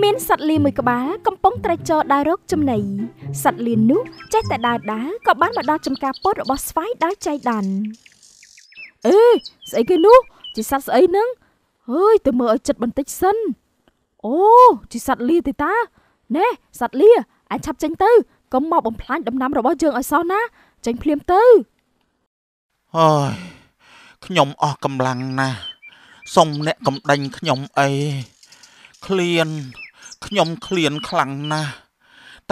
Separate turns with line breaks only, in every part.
មានសត្វលីមួយក្បាលកំពុងត្រេកចរដើររកចំណី សត្វលីនោះ ចេះតែដើរដើរក៏បានមកដល់ចំការពោតរបស់ស្វាយដោយចៃដន្យអេស្អីគេនោះជាសត្វស្អីហ្នឹងអើយទៅមើលឲ្យចិត្តបន្តិចសិនអូជាសត្វលីទេតាណែសត្វលីអញឆាប់ចេញទៅកុំមកបំផ្លាញដំណាំរបស់យើងឲ្យសោះណា
ចេញភ្លាមទៅអើយខ្ញុំអស់កម្លាំងណាស់សុំអ្នកកំដេញខ្ញុំអីឃ្លានខ្ញុំឃ្លានខ្លាំងណាស់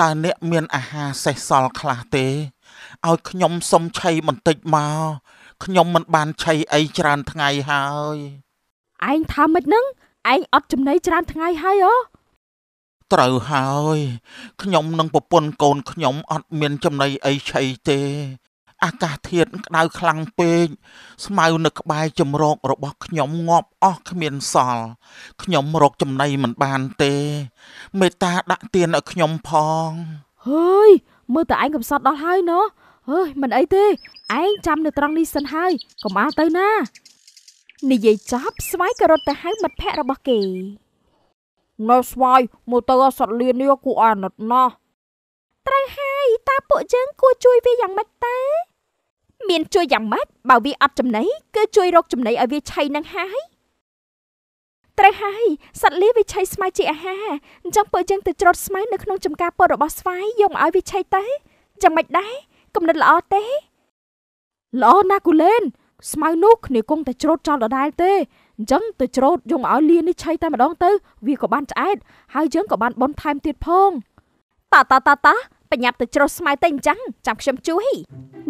តើអ្នកមានអាហារសេសសល់ខ្លះទេឲ្យខ្ញុំសុំឆីបន្តិចមកខ្ញុំមិនបានឆីអីច្រើនថ្ងៃហើយឯងថាមិនហ្នឹងឯងអត់ចំណីច្រើនថ្ងៃហើយអូត្រូវហើយខ្ញុំនិងប្រពន្ធកូនខ្ញុំអត់មានចំណីអីឆីទេអាកាសធាតុក្តៅខ្លាំងពេកស្មៅនៅក្បែរជំរករបស់ខ្ញុំងាប់អស់គ្មានសល់ខ្ញុំរកចំណីមិនបានទេ មេត្តាដាក់ទានឲ្យខ្ញុំផង
ហើយមើលតែឯងកំសត់ដល់ហើយណោះអើយ មិនអីទេឯងចាំនៅត្រង់នេះសិនហើយកុំអាលទៅណានិយាយចប់ស្វាយក៏រត់ទៅហៅមិត្តភ័ក្តិរបស់គេងើស្វាយមកទៅសត្វលៀននេះគួរអាណិតណាស់ត្រូវហើយ តាពួកយើងគួរជួយវាយ៉ាងម៉េចតើមានជួយយ៉ាងម៉េចបើវាអត់ចំណីគឺជួយរកចំណីឲ្យវាឆៃនឹងហើយត្រូវហើយសត្វលាវាឆៃស្មៅជាអាហារអញ្ចឹងបើយើងទៅច្រូតស្មៅនៅក្នុងចំការពតរបស់ស្វាយយកមកឲ្យវាឆៃទៅចាំមិនដែរគំនិតល្អទេល្អណាស់គូលែនស្មៅនោះគ្នាគង់តែច្រូតចោលដដែលទេអញ្ចឹងទៅច្រូតយកមកឲ្យលានេះឆៃតែម្ដងទៅវាក៏បានឆ្អែតហើយយើងក៏បានបនថែមទៀតផងតាតាតាតាប្រញាប់ទៅច្រោះស្មៅតែអញ្ចឹងចាំខ្ញុំជួយ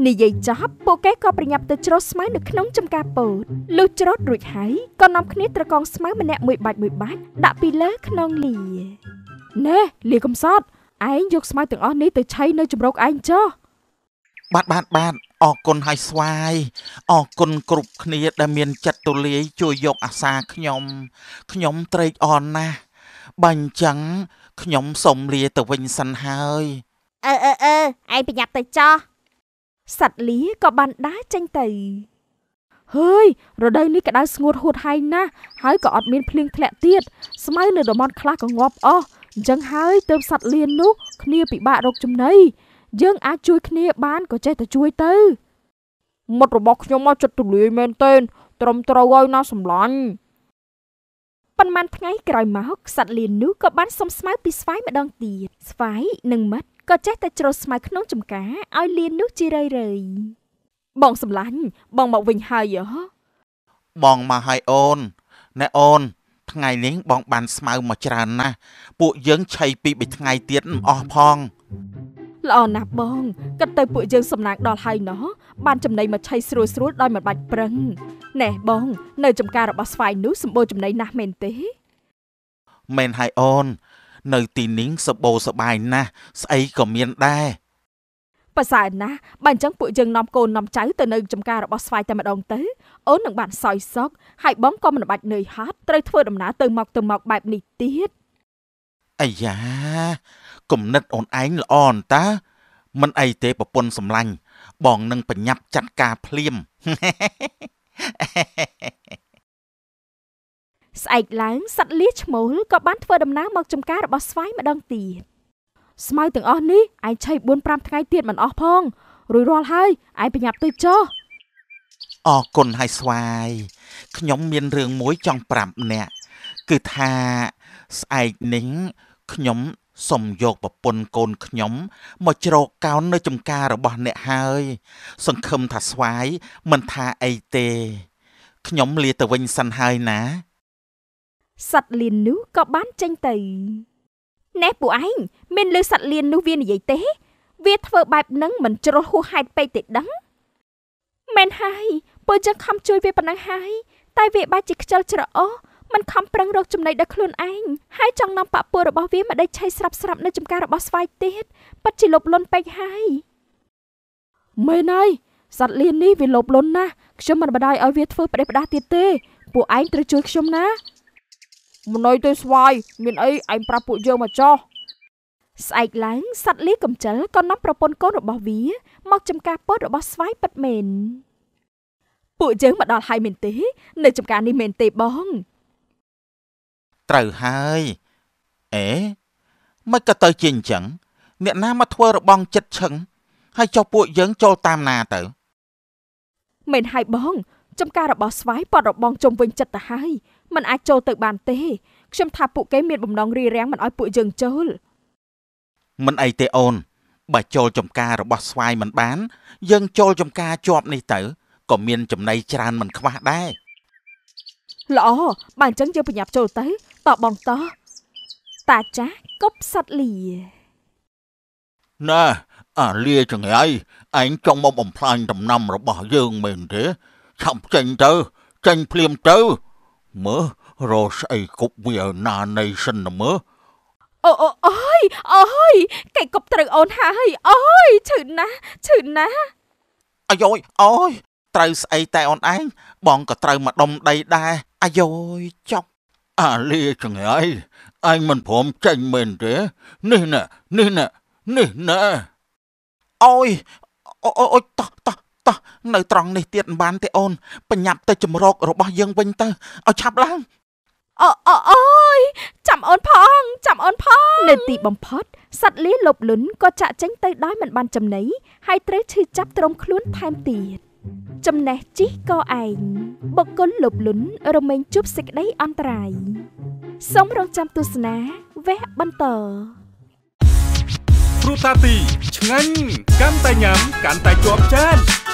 និយាយចប់ពួកគេក៏ប្រញាប់ទៅច្រោះស្មៅនៅក្នុងចំការពោតលុះច្រោះរួចហើយក៏នាំគ្នាត្រកងស្មៅម្នាក់មួយបាច់មួយបាច់ដាក់ពីលើក្នុងលីណែលីកំសត់ឯងយកស្មៅទាំងអស់នេះទៅឆៃនៅជំរកឯងចុះ
បាទបាទបាទអរគុណហើយស្វាយអរគុណគ្រប់គ្នាដែលមានចិត្តទូលាយជួយយកអាសាខ្ញុំខ្ញុំត្រេកអរណាស់បើអញ្ចឹងខ្ញុំសូមលាទៅវិញសិនហើយ
អឺអឺអឺឯងប្រញាប់ទៅចោះសត្វលាក៏បានដើរចេញទៅហើយរដូវនេះក្តៅស្ងួតហួតហែងណាស់ហើយក៏អត់មានភ្លៀងធ្លាក់ទៀតស្មៅនៅតំបន់ខ្លះក៏ងាប់អស់អញ្ចឹងហើយទើបសត្វលៀននោះគ្នាពិបាករកចំណីយើងអាចជួយគ្នាបានក៏ចេះតែជួយទៅមុតរបស់ខ្ញុំមកចិត្តទូលាយមែនទែនត្រឹមត្រូវហើយណាសម្លាញ់ប៉ុន្មានថ្ងៃក្រោយមកសត្វលៀននោះក៏បានសុំស្មៅពីស្វាយម្ដងទៀតស្វាយនិងមិត្តក៏ចេះតែច្រោះស្មៅក្នុងចំការឲ្យលៀននោះជារឿយរឿយបងសម្លាញ់បងមកវិញហើយហ៎
បងមកហើយអូនណែអូន ថ្ងៃនេះបងបានស្មៅមកច្រើនណាស់ពួកយើងឆៃពីបីថ្ងៃទៀតមិនអស់ផង
ល្អណាស់បងគិតទៅពួកយើងសំណាងដល់ហើយណោះបានចំណៃមកឆៃស្រួលស្រួលដោយមិនបាច់ប្រឹងណែបង នៅចំការរបស់ស្វាយនោះសម្បូរចំណៃណាស់មែនទេ
មែនហើយអូននៅទីនេះសបោសបាយណាស់ស្អីក៏មានដែរ
បើសើណាស់បើអញ្ចឹងពួកយើងនាំកូននាំចៅទៅនៅចំការរបស់ស្វាយតែម្ដងទៅអូននឹងបានសោយសោកហើយបងក៏មិនបាច់នឿយហត់ត្រូវធ្វើដំណើរទៅមកទៅមកបែបនេះទៀត
អាយ៉ាគំនិតអូនឯងល្អអន្តា មិនអីទេប្រពន្ធសម្លាញ់បងនឹងប្រញាប់ចាត់ការភ្លាម
ស្អែកឡើងសត្វលៀសឈ្មោលក៏បានធ្វើដំណើរមកចំការរបស់ស្វាយម្ដងទៀតស្មៅទាំងអស់នេះឯងឆៃ4 5ថ្ងៃទៀតមិនអស់ផងរួចរាល់ហើយឯងប្រញាប់ទៅចុះ
អរគុណហើយស្វាយខ្ញុំមានរឿងមួយចង់ប្រាប់អ្នកគឺថាស្អែកនេះខ្ញុំសុំយកប្រពន្ធកូនខ្ញុំមកជ្រកកោននៅចំការរបស់អ្នកហើយសង្ឃឹមថាស្វាយមិនថាអីទេខ្ញុំលាទៅវិញសិនហើយណា
សត្វលៀននោះក៏បានចេញទៅណែពួកឯងមានលឺសត្វលៀននោះវានិយាយទេ វាធ្វើបែបហ្នឹងមិនជ្រុលហួសហេតុពេកទេដឹងមែនហើយពលយើងខំជួយវាប៉ុណ្ណឹងហើយតែវាបាច់ជាខ្ជិលច្រអូសមិនខំប្រឹងរកចំណីដល់ខ្លួនឯងហើយចង់នាំប៉ពពួករបស់វាមកដេកឆៃស្រាប់ស្រាប់នៅចំការរបស់ស្វាយទៀតប៉ិតជាលប់លន់ពេកហើយមែនហើយសត្វលៀននេះវាលប់លន់ណាស់ខ្ញុំមិនបដ ாய் ឲ្យវាធ្វើផ្ដេសផ្ដាសទៀតទេពួកឯងត្រូវជួយខ្ញុំណាមិនអីទេស្វាយមានអីឯងប្រាប់ពួកយើងមកចោះស្អែកឡើងសត្វលីកំចិលក៏នាំប្រពន្ធកូនរបស់វា មកចំការពោតរបស់ស្វាយពិតមែនពួកយើងមកដល់ហើយមែនទេនៅ ចំការនេះមែន
ទេបងត្រូវហើយអេមិនក៏ទៅជាអញ្ចឹងអ្នកណាមកធ្វើរបងចិត្តឈឹងហើយចុះពួកយើងចូលតាមណាទៅ
មែនហើយបងចំការរបស់ស្វាយប៉តរបងជុំវិញចិត្តទៅហើយมันអាចចូលទៅបានទេ ខ្ញុំថាពួកគេមានបំណងរារាំងមិនឲ្យពួកយើងចូល
មិនអីទេអូនបើចូលចំការរបស់ស្វាយមិនបាន យើងចូលចំការជាប់នេះទៅក៏មានចំណៃច្រើនមិនខ្វះដែរ
ល្អបើអញ្ចឹងយើងប្រញាប់ចូលទៅតបងតតាចាស់គប់សัตว์លី
ណែអាលាចង្រៃឯងចង់មកបំផ្លាញដំណាំរបស់យើងមែនទេឆាប់ចេញទៅចេញភ្លាមទៅមើលរកស្អីគប់វាណានៃសិនណាមើល
អូអូអើយអើយគេគប់ត្រូវអូនហើយអើយឈឺណាស់ឈឺណាស់
អាយ៉យអើយត្រូវស្អីតែអូនឯងបងក៏ត្រូវមកដុំដីដែរអាយ៉យចុកអាលីចង្អីឯងមិនព្រមចេញមែនទេនេះណែនេះណែនេះណែអើយអូយអូយតោះតោះតោះនៅត្រង់នេះទៀតមិនបាន ទេអូនបញ្ញាប់ទៅជំរករបស់យើងវិញទៅឲ្យឆាប់ឡើងអូអូអូយចាំអូនផងចាំអូនផងនៅ
ទី បំផុតសត្វលាលប់លុនក៏ចាក់ចេញទៅដោយមិនបានចំណីហើយត្រូវឈឺចាប់ទ្រុំខ្លួនថែមទៀតចំណេះជីកក៏ឯងបុគ្គលលប់លុនរមែងជួបសេចក្តីអន្តរាយសូមរងចាំទស្សនាវេះបន្តព្រោ
ះតាទីឆ្ងាញ់កាន់តែញ៉ាំកាន់តែជាប់ចាន